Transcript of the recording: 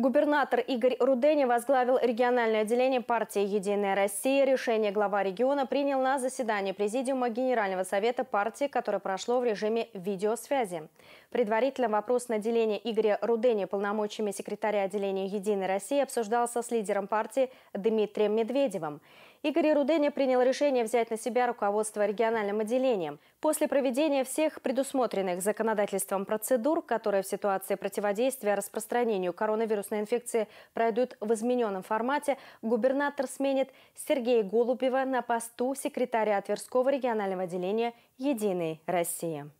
Губернатор Игорь Рудени возглавил региональное отделение партии «Единая Россия». Решение глава региона принял на заседании Президиума Генерального совета партии, которое прошло в режиме видеосвязи. Предварительно вопрос наделения Игоря Рудени полномочиями секретаря отделения «Единой России» обсуждался с лидером партии Дмитрием Медведевым. Игорь Руденя принял решение взять на себя руководство региональным отделением. После проведения всех предусмотренных законодательством процедур, которые в ситуации противодействия распространению коронавирусной инфекции пройдут в измененном формате, губернатор сменит Сергея Голубева на посту секретаря Тверского регионального отделения «Единой России».